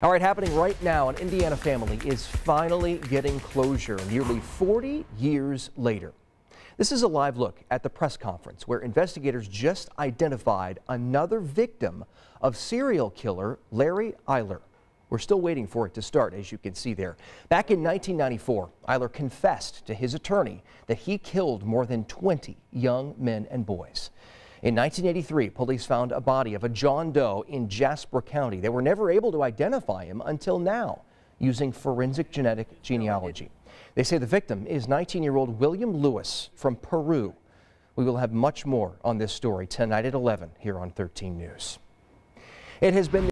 All right, happening right now, an Indiana family is finally getting closure nearly 40 years later. This is a live look at the press conference where investigators just identified another victim of serial killer Larry Eiler. We're still waiting for it to start, as you can see there. Back in 1994, Eiler confessed to his attorney that he killed more than 20 young men and boys. In 1983, police found a body of a John Doe in Jasper County. They were never able to identify him until now using forensic genetic genealogy. They say the victim is 19-year-old William Lewis from Peru. We will have much more on this story tonight at 11 here on 13 News. It has been